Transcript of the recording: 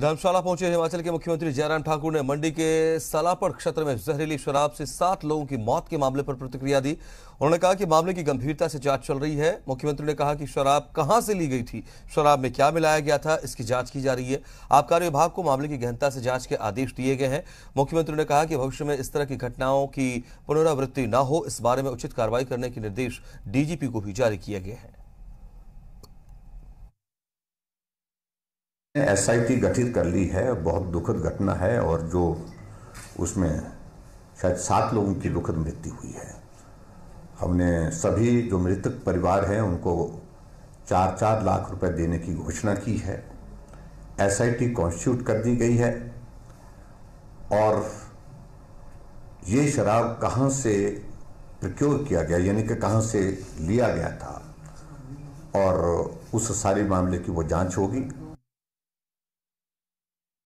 धर्मशाला पहुंचे हिमाचल के मुख्यमंत्री जयराम ठाकुर ने मंडी के सलापड़ क्षेत्र में जहरीली शराब से सात लोगों की मौत के मामले पर प्रतिक्रिया दी उन्होंने कहा कि मामले की गंभीरता से जांच चल रही है मुख्यमंत्री ने कहा कि शराब कहां से ली गई थी शराब में क्या मिलाया गया था इसकी जांच की जा रही है आबकारी विभाग को मामले की गहनता से जांच के आदेश दिए गए हैं मुख्यमंत्री ने कहा कि भविष्य में इस तरह की घटनाओं की पुनरावृत्ति न हो इस बारे में उचित कार्रवाई करने के निर्देश डीजीपी को भी जारी किए गए हैं एस गठित कर ली है बहुत दुखद घटना है और जो उसमें शायद सात लोगों की दुखद मृत्यु हुई है हमने सभी जो मृतक परिवार हैं उनको चार चार लाख रुपए देने की घोषणा की है एस आई टी कॉन्स्टिट्यूट कर दी गई है और ये शराब कहाँ से प्रक्योर किया गया यानी कि कहाँ से लिया गया था और उस सारे मामले की वो जांच होगी